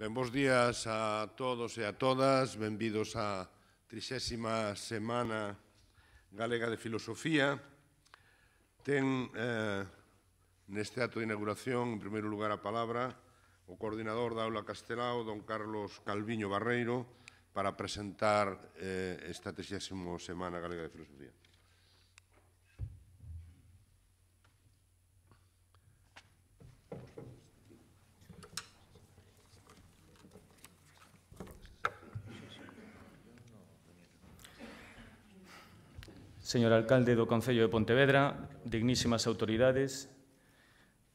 Ben, bons días a todos e a todas. Benvidos á trixésima semana galega de filosofía. Ten eh, neste ato de inauguración, en primeiro lugar, a palabra o coordinador da aula castelao, don Carlos Calviño Barreiro, para presentar eh, esta trixésima semana galega de filosofía. señor alcalde do Concello de Pontevedra, dignísimas autoridades,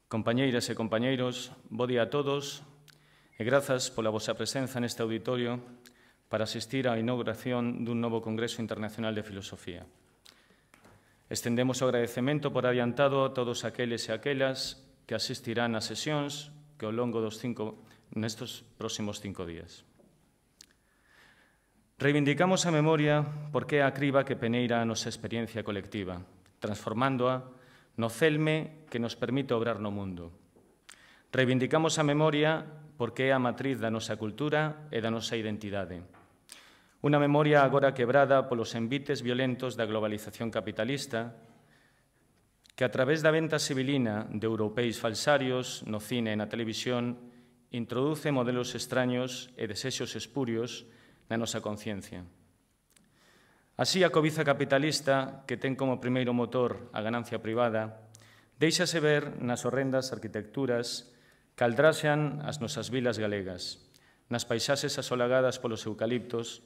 compañeiras e compañeiros, bo día a todos e grazas pola vosa presenza neste auditorio para asistir á inauguración dun novo Congreso Internacional de Filosofía. Estendemos o agradecemento por adiantado a todos aqueles e aquelas que asistirán ás sesións que ao longo dos cinco, nestos próximos cinco días. Reivindicamos a memoria porque é a criba que peneira a nosa experiencia colectiva, transformándoa no celme que nos permite obrar no mundo. Reivindicamos a memoria porque é a matriz da nosa cultura e da nosa identidade. Unha memoria agora quebrada polos envites violentos da globalización capitalista que a través da venta civilina de europeis falsarios no cine e na televisión introduce modelos extraños e desexos espurios na nosa conciencia. Así, a cobiza capitalista, que ten como primeiro motor a ganancia privada, deixase ver nas horrendas arquitecturas que as nosas vilas galegas, nas paisaxes asolagadas polos eucaliptos,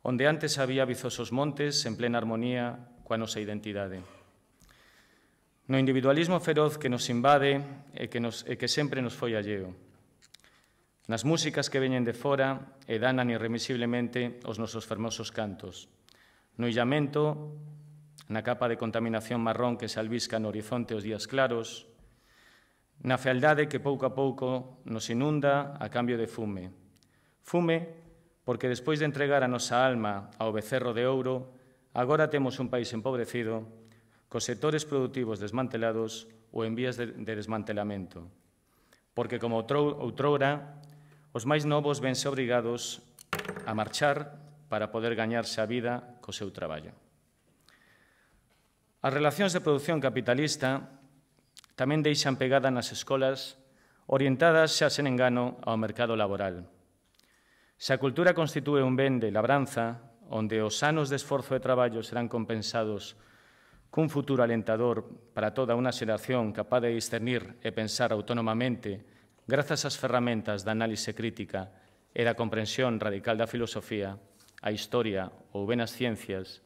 onde antes había vizosos montes en plena armonía coa nosa identidade. No individualismo feroz que nos invade e que, nos, e que sempre nos foi alleo, nas músicas que veñen de fora e danan irremisiblemente os nosos fermosos cantos. No illamento, na capa de contaminación marrón que se albisca no horizonte os días claros, na fealdade que pouco a pouco nos inunda a cambio de fume. Fume porque despois de entregar a nosa alma ao becerro de ouro, agora temos un país empobrecido, cos sectores productivos desmantelados ou en vías de, desmantelamento. Porque como outrora, Os máis novos vense obrigados a marchar para poder gañarse a vida co seu traballo. As relacións de produción capitalista tamén deixan pegada nas escolas orientadas, xa sen engano, ao mercado laboral. Se a cultura constitúe un ben de labranza, onde os anos de esforzo e traballo serán compensados cun futuro alentador para toda unha xeración capaz de discernir e pensar autonomamente Grazas ás ferramentas da análise crítica e da comprensión radical da filosofía, a historia ou ben as ciencias,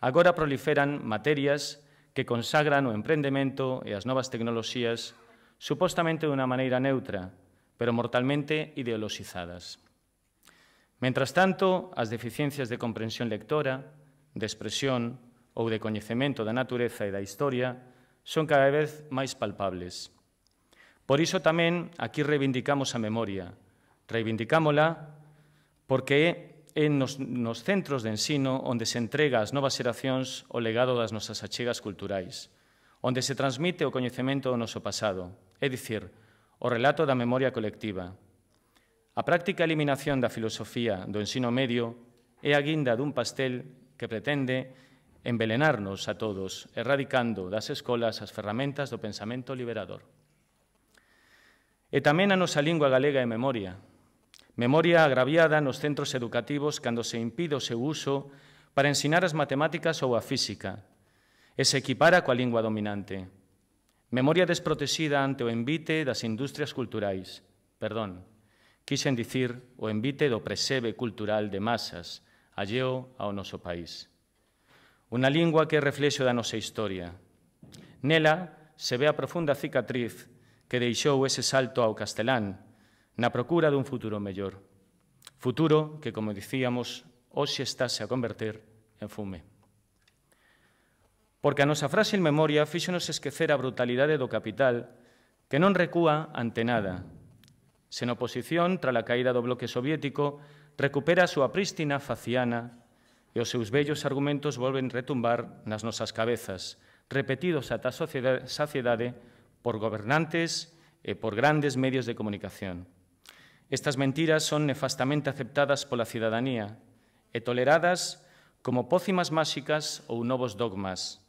agora proliferan materias que consagran o emprendemento e as novas tecnoloxías supostamente de unha maneira neutra, pero mortalmente ideoloxizadas. Mentras tanto, as deficiencias de comprensión lectora, de expresión ou de coñecemento da natureza e da historia son cada vez máis palpables. Por iso tamén aquí reivindicamos a memoria. Reivindicámola porque é nos, nos centros de ensino onde se entrega as novas xeracións o legado das nosas achegas culturais, onde se transmite o coñecemento do noso pasado, é dicir, o relato da memoria colectiva. A práctica eliminación da filosofía do ensino medio é a guinda dun pastel que pretende envelenarnos a todos, erradicando das escolas as ferramentas do pensamento liberador. E tamén a nosa lingua galega é memoria. Memoria agraviada nos centros educativos cando se impide o seu uso para ensinar as matemáticas ou a física e se equipara coa lingua dominante. Memoria desprotexida ante o envite das industrias culturais. Perdón, quixen dicir o envite do presebe cultural de masas, alleo ao noso país. Unha lingua que é reflexo da nosa historia. Nela se ve a profunda cicatriz que deixou ese salto ao castelán na procura dun futuro mellor. Futuro que, como dicíamos, hoxe estáse a converter en fume. Porque a nosa en memoria fíxonos esquecer a brutalidade do capital que non recúa ante nada. Sen oposición, tra a caída do bloque soviético, recupera a súa prístina faciana e os seus bellos argumentos volven retumbar nas nosas cabezas, repetidos ata a saciedade por gobernantes e por grandes medios de comunicación. Estas mentiras son nefastamente aceptadas pola cidadanía e toleradas como pócimas máxicas ou novos dogmas.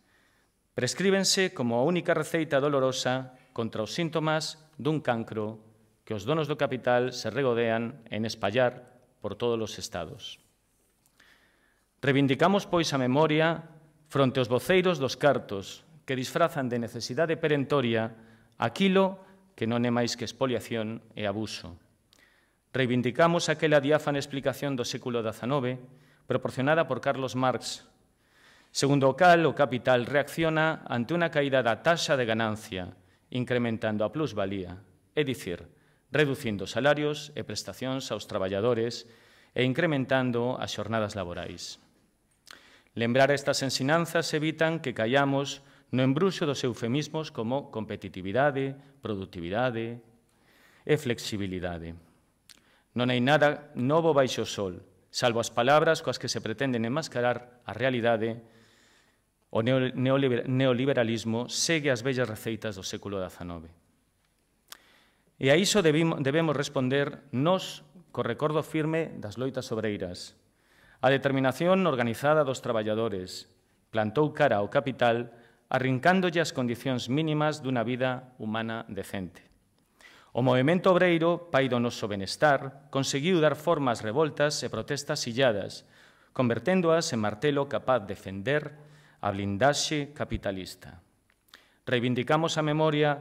Prescríbense como a única receita dolorosa contra os síntomas dun cancro que os donos do capital se regodean en espallar por todos os estados. Reivindicamos, pois, a memoria fronte aos voceiros dos cartos, que disfrazan de necesidade perentoria aquilo que non é máis que expoliación e abuso. Reivindicamos aquela diáfana explicación do século XIX proporcionada por Carlos Marx, segundo o cal o capital reacciona ante unha caída da taxa de ganancia, incrementando a plusvalía, é dicir, reducindo salarios e prestacións aos traballadores e incrementando as xornadas laborais. Lembrar estas ensinanzas evitan que callamos no embruxo dos eufemismos como competitividade, productividade e flexibilidade. Non hai nada novo baixo o sol, salvo as palabras coas que se pretenden enmascarar a realidade, o neoliberalismo segue as bellas receitas do século XIX. E a iso debemos responder nos co recordo firme das loitas obreiras. A determinación organizada dos traballadores plantou cara ao capital arrincándolle as condicións mínimas dunha vida humana decente. O movimento obreiro, pai do noso benestar, conseguiu dar formas revoltas e protestas illadas, converténdoas en martelo capaz de defender a blindaxe capitalista. Reivindicamos a memoria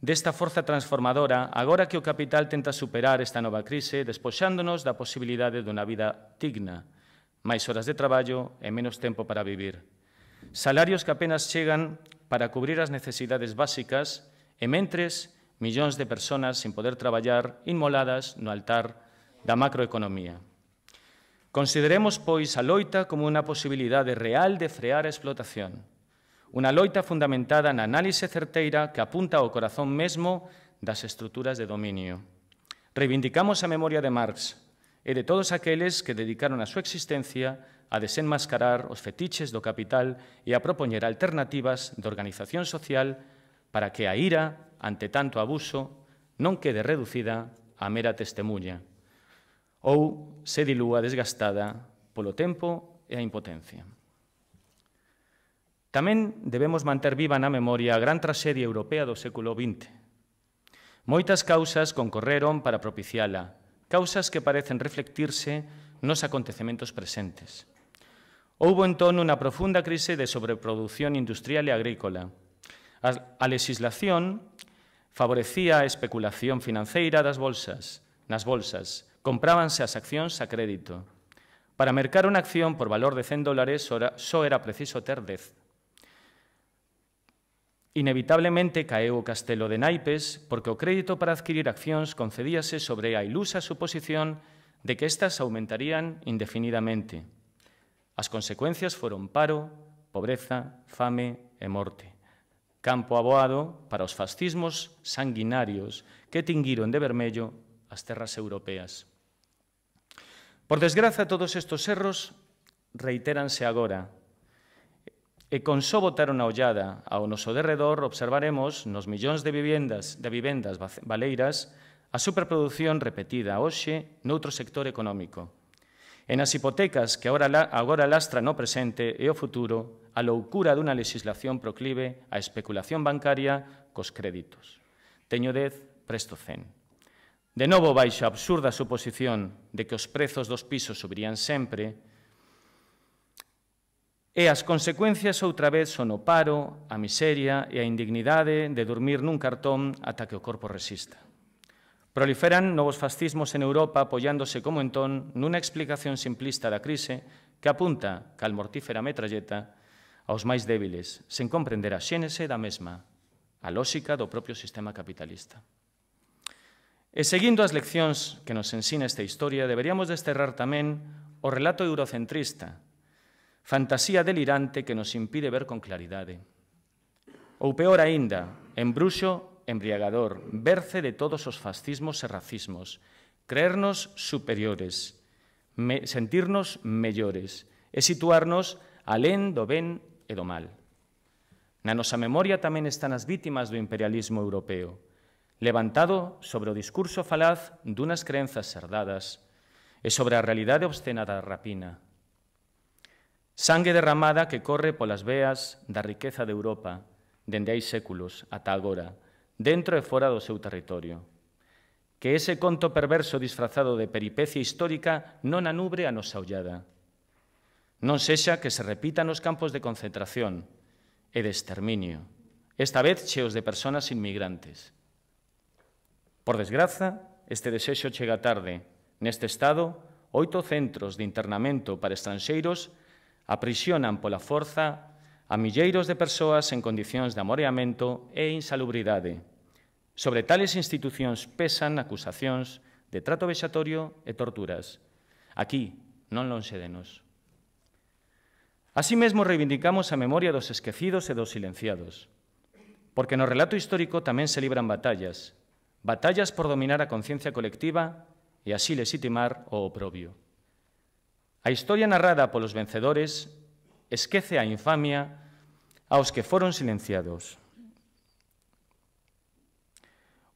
desta forza transformadora agora que o capital tenta superar esta nova crise despoxándonos da posibilidade dunha vida digna, máis horas de traballo e menos tempo para vivir salarios que apenas chegan para cubrir as necesidades básicas e, mentres, millóns de persoas sin poder traballar inmoladas no altar da macroeconomía. Consideremos, pois, a loita como unha posibilidade real de frear a explotación, unha loita fundamentada na análise certeira que apunta ao corazón mesmo das estruturas de dominio. Reivindicamos a memoria de Marx, e de todos aqueles que dedicaron a súa existencia a desenmascarar os fetiches do capital e a propoñer alternativas de organización social para que a ira ante tanto abuso non quede reducida a mera testemunha ou se dilúa desgastada polo tempo e a impotencia. Tamén debemos manter viva na memoria a gran traxedia europea do século XX. Moitas causas concorreron para propiciala, causas que parecen reflectirse nos acontecementos presentes. Houbo entón unha profunda crise de sobreproducción industrial e agrícola. A legislación favorecía a especulación financeira das bolsas. Nas bolsas comprábanse as accións a crédito. Para mercar unha acción por valor de 100 dólares só era preciso ter 10. Inevitablemente caeu o castelo de naipes porque o crédito para adquirir accións concedíase sobre a ilusa suposición de que estas aumentarían indefinidamente. As consecuencias foron paro, pobreza, fame e morte. Campo aboado para os fascismos sanguinarios que tinguiron de vermello as terras europeas. Por desgraza, todos estos erros reitéranse agora, E con só botar unha ollada ao noso derredor observaremos nos millóns de vivendas de vivendas baleiras a superproducción repetida hoxe noutro sector económico. En as hipotecas que agora, agora lastra no presente e o futuro a loucura dunha legislación proclive á especulación bancaria cos créditos. Teño 10, presto 100. De novo baixo a absurda suposición de que os prezos dos pisos subirían sempre, E as consecuencias outra vez son o paro, a miseria e a indignidade de dormir nun cartón ata que o corpo resista. Proliferan novos fascismos en Europa apoiándose como entón nunha explicación simplista da crise que apunta, cal mortífera metralleta, aos máis débiles, sen comprender a xénese da mesma, a lógica do propio sistema capitalista. E seguindo as leccións que nos ensina esta historia, deberíamos desterrar tamén o relato eurocentrista, fantasía delirante que nos impide ver con claridade. Ou peor aínda, embruxo embriagador, berce de todos os fascismos e racismos, creernos superiores, me, sentirnos mellores e situarnos alén do ben e do mal. Na nosa memoria tamén están as vítimas do imperialismo europeo, levantado sobre o discurso falaz dunhas crenzas herdadas e sobre a realidade obscena da rapina, Sangue derramada que corre polas veas da riqueza de Europa dende hai séculos ata agora, dentro e fora do seu territorio. Que ese conto perverso disfrazado de peripecia histórica non anubre a nosa ollada. Non sexa que se repita nos campos de concentración e de exterminio, esta vez cheos de personas inmigrantes. Por desgraza, este desexo chega tarde. Neste estado, oito centros de internamento para estranxeiros aprisionan pola forza a milleiros de persoas en condicións de amoreamento e insalubridade. Sobre tales institucións pesan acusacións de trato vexatorio e torturas. Aquí, non lonxe de nós. Así mesmo reivindicamos a memoria dos esquecidos e dos silenciados, porque no relato histórico tamén se libran batallas, batallas por dominar a conciencia colectiva e así legitimar o oprobio. A historia narrada polos vencedores esquece a infamia aos que foron silenciados.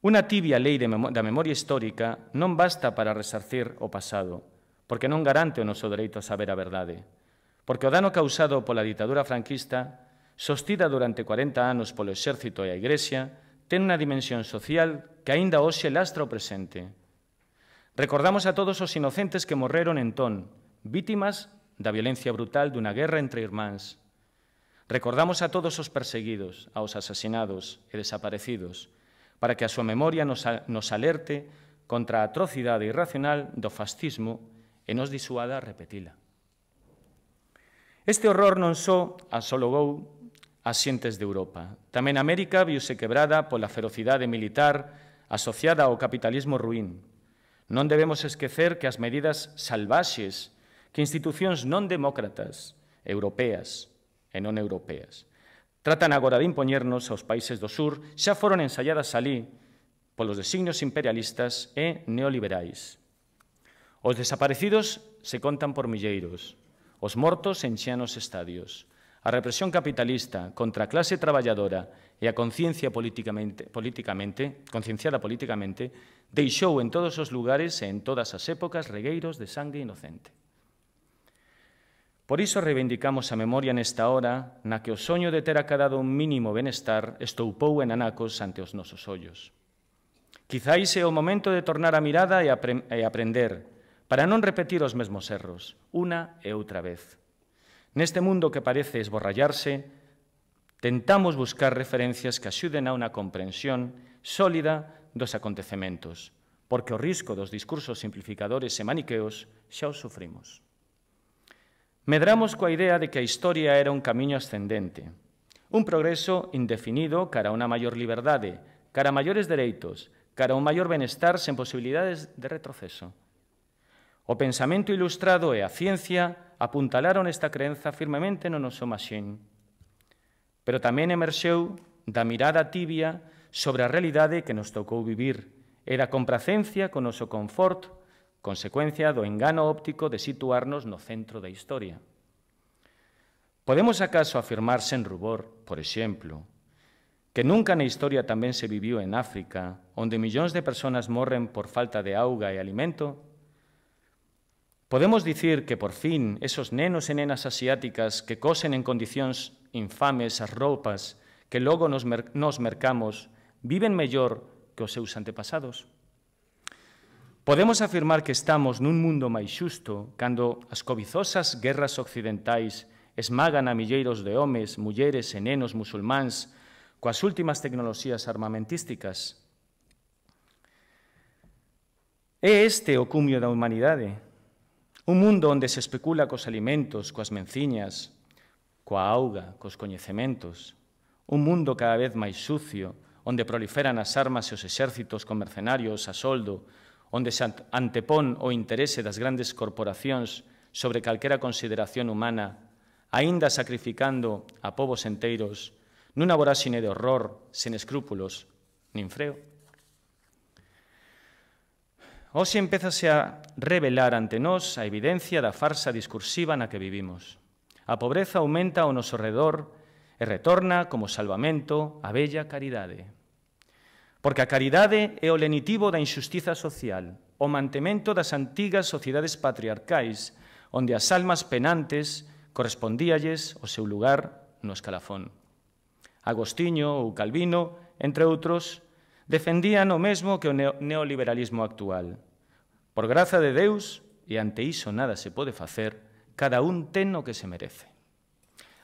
Unha tibia lei de mem da memoria histórica non basta para resarcir o pasado, porque non garante o noso dereito a saber a verdade, porque o dano causado pola ditadura franquista, sostida durante 40 anos polo exército e a Igrexa, ten unha dimensión social que aínda hoxe lastra o presente. Recordamos a todos os inocentes que morreron entón, vítimas da violencia brutal dunha guerra entre irmáns. Recordamos a todos os perseguidos, aos asasinados e desaparecidos, para que a súa memoria nos, alerte contra a atrocidade irracional do fascismo e nos disuada a repetila. Este horror non só asologou as xentes de Europa. Tamén América viuse quebrada pola ferocidade militar asociada ao capitalismo ruín. Non debemos esquecer que as medidas salvaxes que institucións non demócratas, europeas e non europeas, tratan agora de impoñernos aos países do sur, xa foron ensaiadas alí polos designios imperialistas e neoliberais. Os desaparecidos se contan por milleiros, os mortos enxean os estadios, a represión capitalista contra a clase traballadora e a conciencia políticamente, politicamente, concienciada políticamente, deixou en todos os lugares e en todas as épocas regueiros de sangue inocente. Por iso reivindicamos a memoria nesta hora na que o soño de ter acadado un mínimo benestar estoupou en anacos ante os nosos ollos. Quizáis é o momento de tornar a mirada e, apre e aprender, para non repetir os mesmos erros, unha e outra vez. Neste mundo que parece esborrallarse, tentamos buscar referencias que axuden a unha comprensión sólida dos acontecementos, porque o risco dos discursos simplificadores e maniqueos xa os sufrimos. Medramos coa idea de que a historia era un camiño ascendente, un progreso indefinido cara a unha maior liberdade, cara a maiores dereitos, cara a un maior benestar sen posibilidades de retroceso. O pensamento ilustrado e a ciencia apuntalaron esta creenza firmemente no noso machín. Pero tamén emerxeu da mirada tibia sobre a realidade que nos tocou vivir e da compracencia con noso confort consecuencia do engano óptico de situarnos no centro da historia. Podemos acaso afirmar sen rubor, por exemplo, que nunca na historia tamén se viviu en África, onde millóns de persoas morren por falta de auga e alimento? Podemos dicir que por fin esos nenos e nenas asiáticas que cosen en condicións infames as roupas que logo nos, mer nos mercamos viven mellor que os seus antepasados? Podemos afirmar que estamos nun mundo máis xusto cando as covizosas guerras occidentais esmagan a milleiros de homes, mulleres e nenos musulmáns coas últimas tecnoloxías armamentísticas. É este o cumio da humanidade, un mundo onde se especula cos alimentos, coas menciñas, coa auga, cos coñecementos, un mundo cada vez máis sucio, onde proliferan as armas e os exércitos con mercenarios a soldo, onde se antepón o interese das grandes corporacións sobre calquera consideración humana, aínda sacrificando a povos enteiros nunha voráxine de horror sen escrúpulos, nin freo. Oxe empezase a revelar ante nós a evidencia da farsa discursiva na que vivimos. A pobreza aumenta ao noso redor e retorna como salvamento a bella caridade. Porque a caridade é o lenitivo da injustiza social, o mantemento das antigas sociedades patriarcais, onde as almas penantes correspondíalles o seu lugar no escalafón. Agostinho ou Calvino, entre outros, defendían o mesmo que o neoliberalismo actual. Por graza de Deus, e ante iso nada se pode facer, cada un ten o que se merece.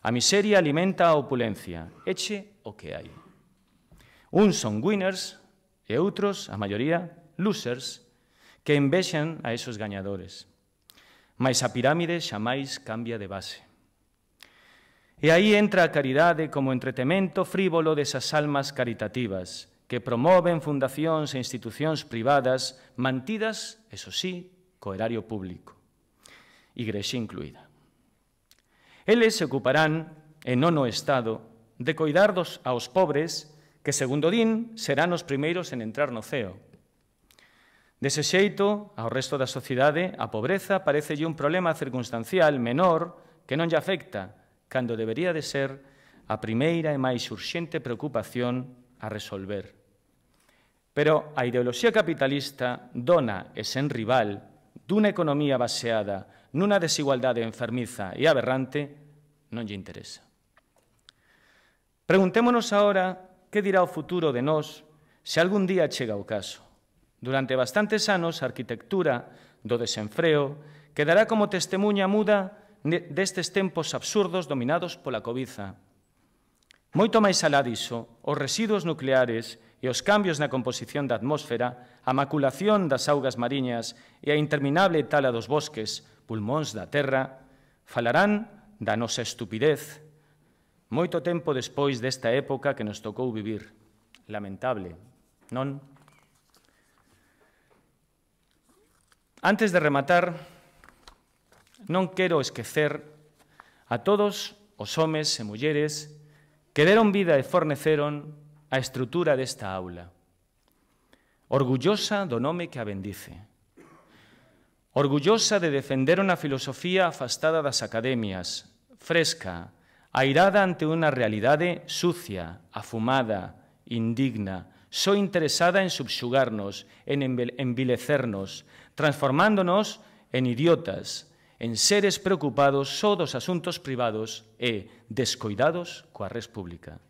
A miseria alimenta a opulencia, eche o que hai. Uns son winners e outros, a maioría, losers, que envexan a esos gañadores. Mas a pirámide xamais cambia de base. E aí entra a caridade como entretemento frívolo desas almas caritativas, que promoven fundacións e institucións privadas mantidas, eso sí, co erario público, igrexa incluída. Eles se ocuparán, en nono Estado, de coidar aos pobres que segundo din serán os primeiros en entrar no ceo. Dese xeito, ao resto da sociedade, a pobreza parece un problema circunstancial menor que non lle afecta, cando debería de ser a primeira e máis urxente preocupación a resolver. Pero a ideoloxía capitalista dona e sen rival dunha economía baseada nunha desigualdade enfermiza e aberrante non lle interesa. Preguntémonos agora que dirá o futuro de nós se algún día chega o caso? Durante bastantes anos, a arquitectura do desenfreo quedará como testemunha muda destes tempos absurdos dominados pola cobiza. Moito máis alá diso, os residuos nucleares e os cambios na composición da atmósfera, a maculación das augas mariñas e a interminable tala dos bosques, pulmóns da terra, falarán da nosa estupidez, Moito tempo despois desta época que nos tocou vivir. Lamentable, non? Antes de rematar, non quero esquecer a todos os homes e mulleres que deron vida e forneceron a estrutura desta aula. Orgullosa do nome que a bendice. Orgullosa de defender unha filosofía afastada das academias, fresca, airada ante unha realidade sucia, afumada, indigna, só interesada en subxugarnos, en envilecernos, transformándonos en idiotas, en seres preocupados só dos asuntos privados e descoidados coa res pública.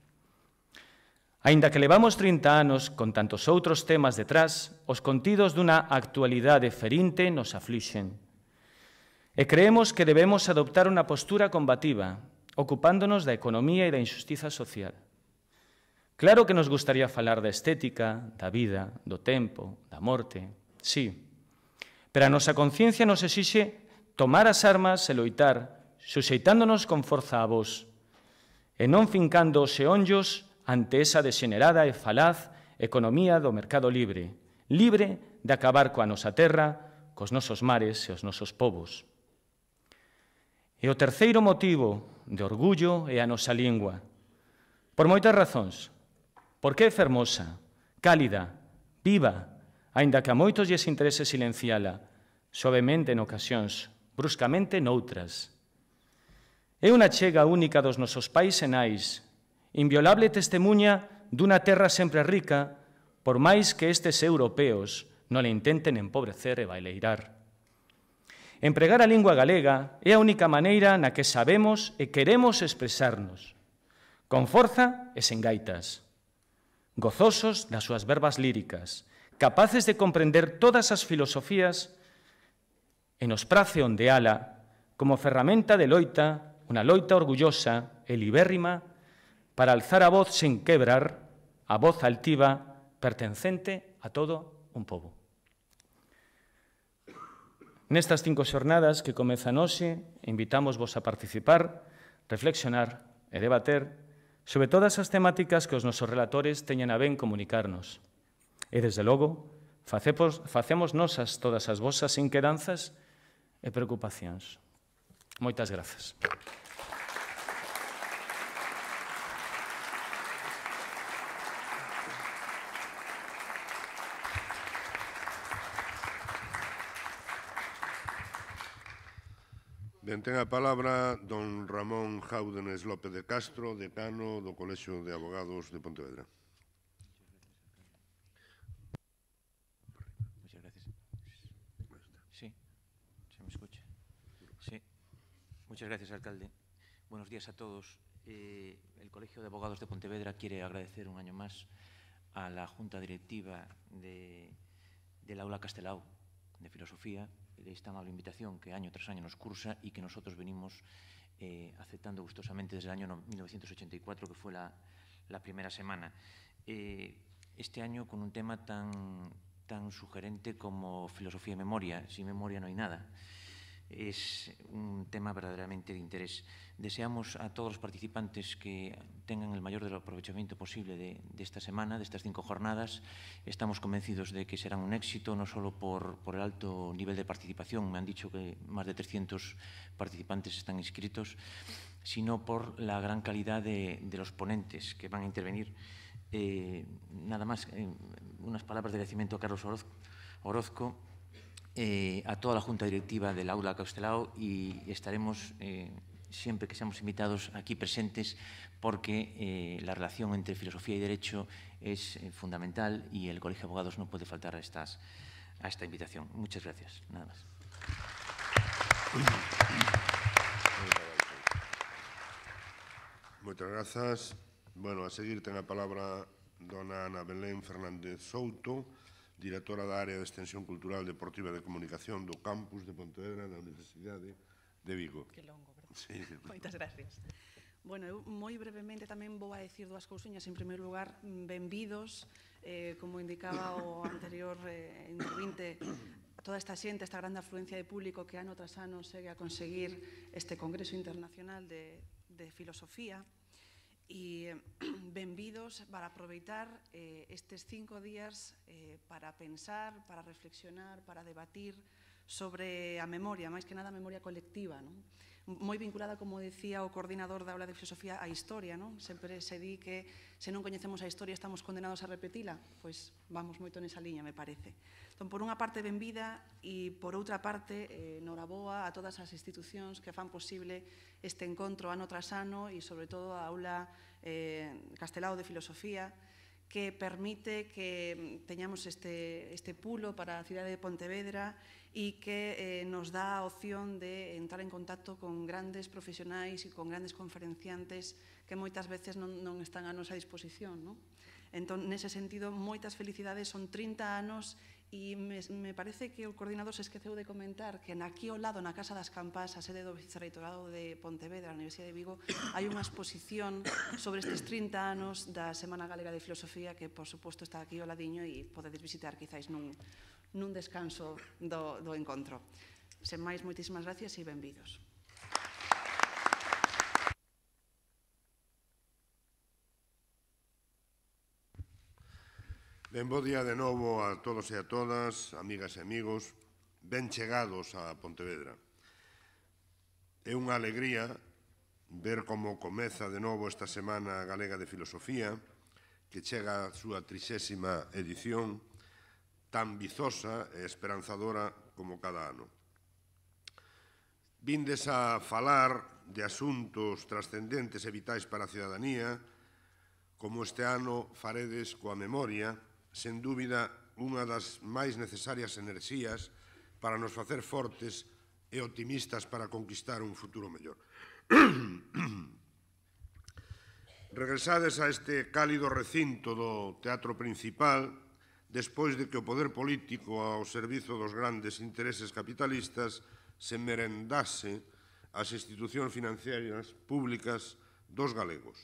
Ainda que levamos 30 anos con tantos outros temas detrás, os contidos dunha actualidade ferinte nos aflixen. E creemos que debemos adoptar unha postura combativa, ocupándonos da economía e da injustiza social. Claro que nos gustaría falar da estética, da vida, do tempo, da morte, sí, pero a nosa conciencia nos exixe tomar as armas e loitar, suxeitándonos con forza a vos, e non fincando os eonllos ante esa desenerada e falaz economía do mercado libre, libre de acabar coa nosa terra, cos nosos mares e os nosos povos. E o terceiro motivo de orgullo é a nosa lingua. Por moitas razóns. Porque é fermosa, cálida, viva, aínda que a moitos lles interese silenciala, suavemente en ocasións, bruscamente noutras. É unha chega única dos nosos pais e nais, inviolable testemunha dunha terra sempre rica, por máis que estes europeos non le intenten empobrecer e baileirar. Empregar a lingua galega é a única maneira na que sabemos e queremos expresarnos, con forza e sen gaitas, gozosos das súas verbas líricas, capaces de comprender todas as filosofías e nos prace onde ala como ferramenta de loita, unha loita orgullosa e libérrima para alzar a voz sen quebrar, a voz altiva pertencente a todo un pobo. Nestas cinco xornadas que comezan hoxe, invitamos vos a participar, reflexionar e debater sobre todas as temáticas que os nosos relatores teñen a ben comunicarnos. E, desde logo, facemos, nosas todas as vosas inquedanzas e preocupacións. Moitas grazas. Ben, ten a palabra don Ramón Jaúdenes López de Castro, decano do Colexio de Abogados de Pontevedra. Muchas gracias. Sí, se me escucha. Sí. Muchas gracias, alcalde. Buenos días a todos. Eh, el Colegio de Abogados de Pontevedra quiere agradecer un año más a la Junta Directiva de, del Aula Castelao de Filosofía de esta amable invitación que año tras año nos cursa y que nosotros venimos eh, aceptando gustosamente desde el año 1984, que fue la, primera semana. Eh, este año con un tema tan, tan sugerente como filosofía y memoria, sin memoria no hay nada es un tema verdaderamente de interés. Deseamos a todos los participantes que tengan el mayor del aprovechamiento posible de, esta semana, de estas cinco jornadas. Estamos convencidos de que serán un éxito, no solo por, el alto nivel de participación, me han dicho que más de 300 participantes están inscritos, sino por la gran calidad de, los ponentes que van a intervenir. Eh, nada más, eh, unas palabras de agradecimiento a Carlos Orozco eh, a toda la Junta Directiva del Aula Caustelao y estaremos eh, siempre que seamos invitados aquí presentes porque eh, la relación entre filosofía y derecho es fundamental y el Colegio de Abogados no puede faltar a, esta invitación. Muchas gracias. Nada más. Muchas gracias. Bueno, a seguir tiene la palabra dona Ana Belén Fernández Souto, directora da área de extensión cultural, deportiva e de comunicación do campus de Pontevedra da Universidade de Vigo. Que longo, verdad? Sí. Moitas gracias. Bueno, eu moi brevemente tamén vou a decir dúas cousiñas. En primeiro lugar, benvidos, eh, como indicaba o anterior eh, intervinte, toda esta xente, esta grande afluencia de público que ano tras ano segue a conseguir este Congreso Internacional de, de Filosofía e benvidos para aproveitar eh, estes cinco días eh, para pensar, para reflexionar, para debatir sobre a memoria, máis que nada a memoria colectiva. Non? moi vinculada, como decía o coordinador da aula de filosofía, a historia. Non? Sempre se di que se non coñecemos a historia estamos condenados a repetila. Pois vamos moito nesa liña, me parece. Entón, por unha parte, benvida e por outra parte, eh, noraboa a todas as institucións que fan posible este encontro ano tras ano e sobre todo a aula eh, Castelao de Filosofía, que permite que teñamos este, este pulo para a cidade de Pontevedra e que eh, nos dá a opción de entrar en contacto con grandes profesionais e con grandes conferenciantes que moitas veces non, non están a nosa disposición. Non? Entón, nese sentido, moitas felicidades, son 30 anos e me, me parece que o coordinador se esqueceu de comentar que aquí ao lado, na Casa das Campas, a sede do Vicerreitorado de Pontevedra, a Universidade de Vigo, hai unha exposición sobre estes 30 anos da Semana Galega de Filosofía que, por suposto, está aquí ao ladiño e podedes visitar, quizáis, nun, nun descanso do, do encontro. Sen máis, moitísimas gracias e benvidos. Ben, bo día de novo a todos e a todas, amigas e amigos, ben chegados a Pontevedra. É unha alegría ver como comeza de novo esta Semana Galega de Filosofía, que chega a súa trixésima edición, tan vizosa e esperanzadora como cada ano. Vindes a falar de asuntos trascendentes e vitais para a cidadanía, como este ano faredes coa memoria, sen dúbida, unha das máis necesarias enerxías para nos facer fortes e optimistas para conquistar un futuro mellor. Regresades a este cálido recinto do teatro principal, despois de que o poder político ao servizo dos grandes intereses capitalistas se merendase as institucións financieras públicas dos galegos.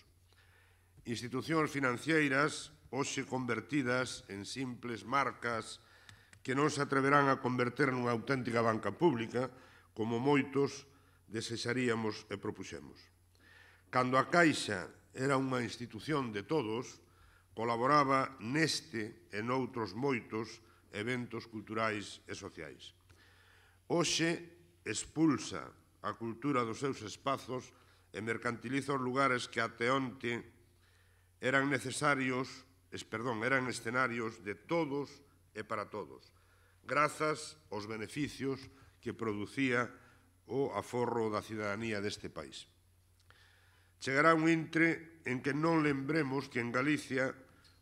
Institucións financieras hoxe convertidas en simples marcas que non se atreverán a converter nunha auténtica banca pública, como moitos desexaríamos e propuxemos. Cando a Caixa era unha institución de todos, colaboraba neste e noutros moitos eventos culturais e sociais. Hoxe expulsa a cultura dos seus espazos e mercantiliza os lugares que ateonte onte eran necesarios es, perdón, eran escenarios de todos e para todos, grazas aos beneficios que producía o aforro da cidadanía deste país. Chegará un intre en que non lembremos que en Galicia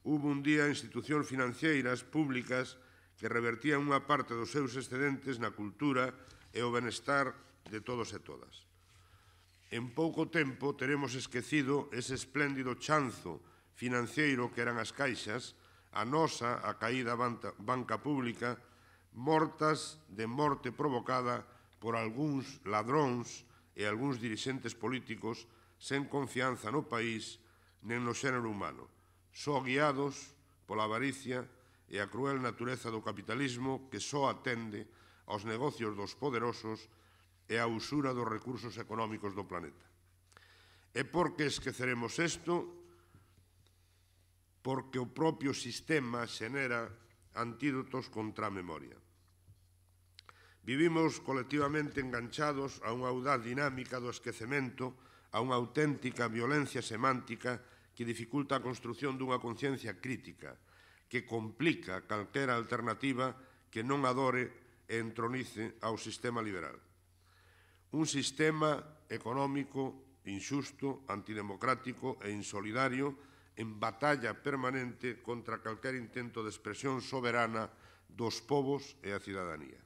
hubo un día institucións financeiras públicas que revertían unha parte dos seus excedentes na cultura e o benestar de todos e todas. En pouco tempo teremos esquecido ese espléndido chanzo financeiro que eran as caixas, a nosa, a caída banca, banca pública, mortas de morte provocada por algúns ladróns e algúns dirixentes políticos sen confianza no país nen no xénero humano, só guiados pola avaricia e a cruel natureza do capitalismo que só atende aos negocios dos poderosos e a usura dos recursos económicos do planeta. E por que esqueceremos isto porque o propio sistema xenera antídotos contra a memoria. Vivimos colectivamente enganchados a unha audaz dinámica do esquecemento, a unha auténtica violencia semántica que dificulta a construción dunha conciencia crítica, que complica calquera alternativa que non adore e entronice ao sistema liberal. Un sistema económico injusto, antidemocrático e insolidario en batalla permanente contra calquer intento de expresión soberana dos povos e a cidadanía.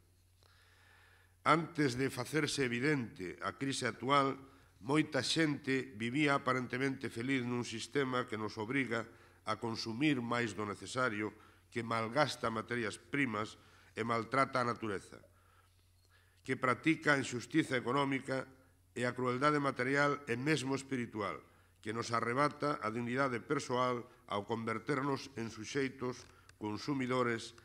Antes de facerse evidente a crise actual, moita xente vivía aparentemente feliz nun sistema que nos obriga a consumir máis do necesario, que malgasta materias primas e maltrata a natureza, que practica a injustiza económica e a crueldade material e mesmo espiritual, que nos arrebata a dignidade persoal ao converternos en suxeitos consumidores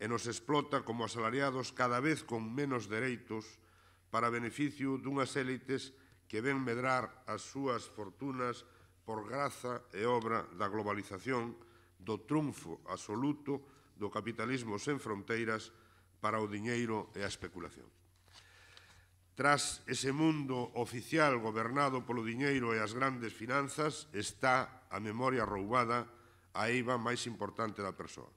e nos explota como asalariados cada vez con menos dereitos para beneficio dunhas élites que ven medrar as súas fortunas por graza e obra da globalización, do triunfo absoluto do capitalismo sen fronteiras para o diñeiro e a especulación. Tras ese mundo oficial gobernado polo diñeiro e as grandes finanzas está a memoria roubada a eiva máis importante da persoa.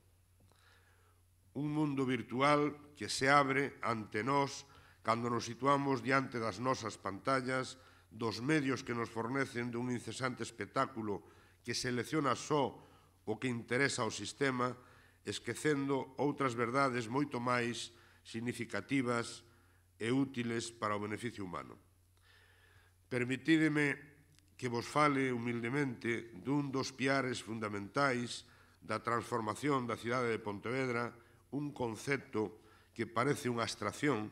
Un mundo virtual que se abre ante nós cando nos situamos diante das nosas pantallas, dos medios que nos fornecen dun incesante espectáculo que selecciona só o que interesa ao sistema, esquecendo outras verdades moito máis significativas e útiles para o beneficio humano. Permitídeme que vos fale humildemente dun dos piares fundamentais da transformación da cidade de Pontevedra un concepto que parece unha abstracción,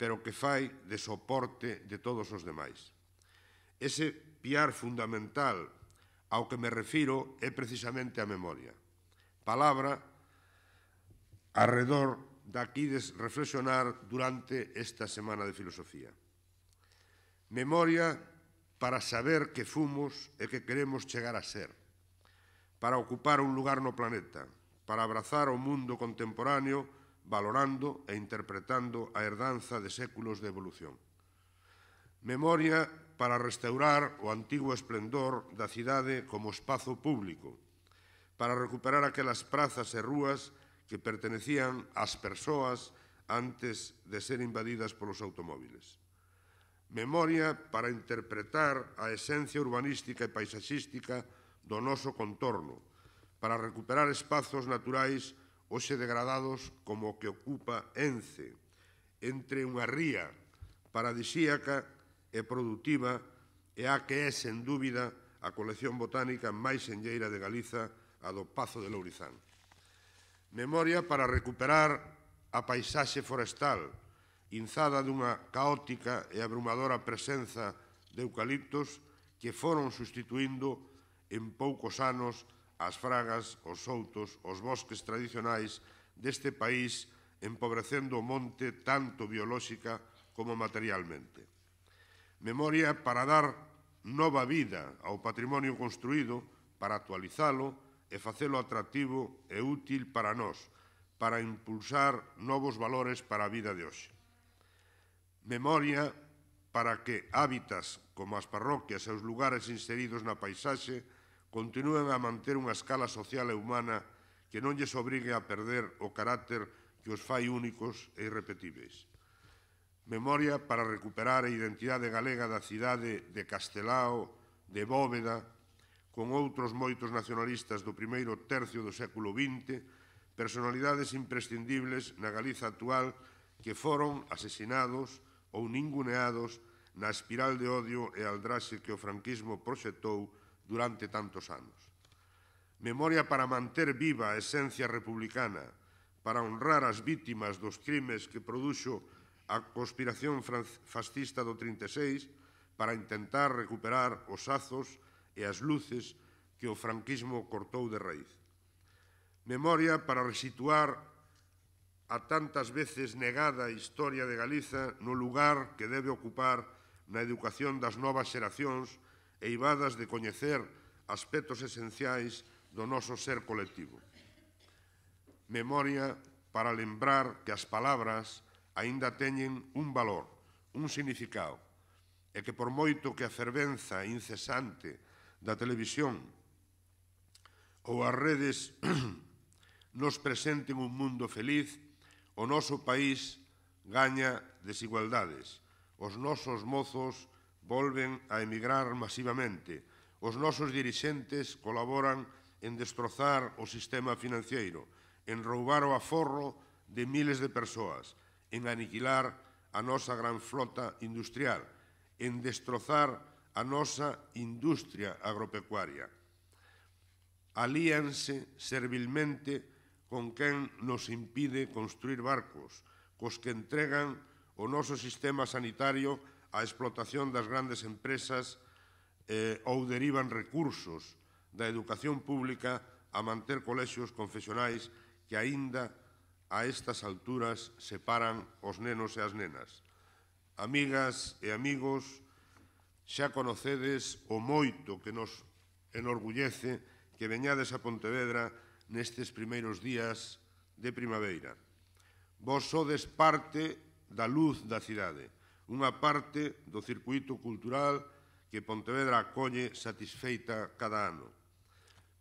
pero que fai de soporte de todos os demais. Ese piar fundamental ao que me refiro é precisamente a memoria. Palabra arredor da que ides reflexionar durante esta semana de filosofía. Memoria para saber que fomos e que queremos chegar a ser, para ocupar un lugar no planeta, para abrazar o mundo contemporáneo valorando e interpretando a herdanza de séculos de evolución. Memoria para restaurar o antigo esplendor da cidade como espazo público, para recuperar aquelas prazas e rúas que pertenecían ás persoas antes de ser invadidas polos automóviles. Memoria para interpretar a esencia urbanística e paisaxística do noso contorno, para recuperar espazos naturais hoxe degradados como o que ocupa Ence, entre unha ría paradisíaca e produtiva e a que é, sen dúbida, a colección botánica máis enlleira de Galiza, a do Pazo de Lourizán. Memoria para recuperar a paisaxe forestal, inzada dunha caótica e abrumadora presenza de eucaliptos que foron sustituindo en poucos anos as fragas, os soutos, os bosques tradicionais deste país, empobrecendo o monte tanto biolóxica como materialmente. Memoria para dar nova vida ao patrimonio construído, para actualizalo e facelo atractivo e útil para nós, para impulsar novos valores para a vida de hoxe. Memoria para que hábitats como as parroquias e os lugares inseridos na paisaxe continúen a manter unha escala social e humana que non lles obrigue a perder o carácter que os fai únicos e irrepetíveis. Memoria para recuperar a identidade galega da cidade de Castelao, de Bóveda, con outros moitos nacionalistas do primeiro tercio do século XX, personalidades imprescindibles na Galiza actual que foron asesinados ou ninguneados na espiral de odio e aldraxe que o franquismo proxectou durante tantos anos. Memoria para manter viva a esencia republicana, para honrar as vítimas dos crimes que produxo a conspiración fascista do 36, para intentar recuperar os azos e as luces que o franquismo cortou de raíz. Memoria para resituar a tantas veces negada historia de Galiza no lugar que debe ocupar na educación das novas xeracións e eivadas de coñecer aspectos esenciais do noso ser colectivo. Memoria para lembrar que as palabras aínda teñen un valor, un significado, e que por moito que a fervenza incesante da televisión ou as redes nos presenten un mundo feliz, o noso país gaña desigualdades. Os nosos mozos volven a emigrar masivamente. Os nosos dirixentes colaboran en destrozar o sistema financiero, en roubar o aforro de miles de persoas, en aniquilar a nosa gran flota industrial, en destrozar a nosa industria agropecuaria. Alíanse servilmente con quen nos impide construir barcos, cos que entregan o noso sistema sanitario á explotación das grandes empresas eh, ou derivan recursos da educación pública a manter colexios confesionais que aínda a estas alturas separan os nenos e as nenas. Amigas e amigos, Xa conocedes o moito que nos enorgullece que veñades a Pontevedra nestes primeiros días de primavera. Vos sodes parte da luz da cidade, unha parte do circuito cultural que Pontevedra acolle satisfeita cada ano.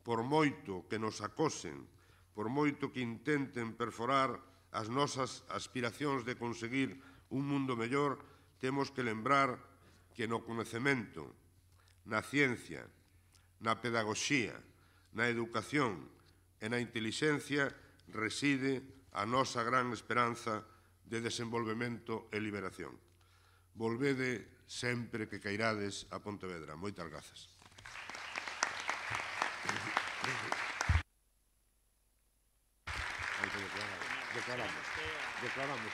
Por moito que nos acosen, por moito que intenten perforar as nosas aspiracións de conseguir un mundo mellor, temos que lembrar que no conocemento, na ciencia, na pedagogía, na educación e na inteligencia reside a nosa gran esperanza de desenvolvemento e liberación. Volvede sempre que cairades a Pontevedra. Moitas grazas. Declaramos. Declaramos.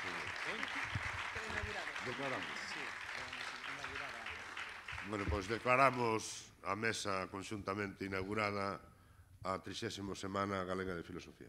Declaramos. Declaramos. Bueno, pois declaramos a mesa conxuntamente inaugurada a 30 Semana Galega de Filosofía.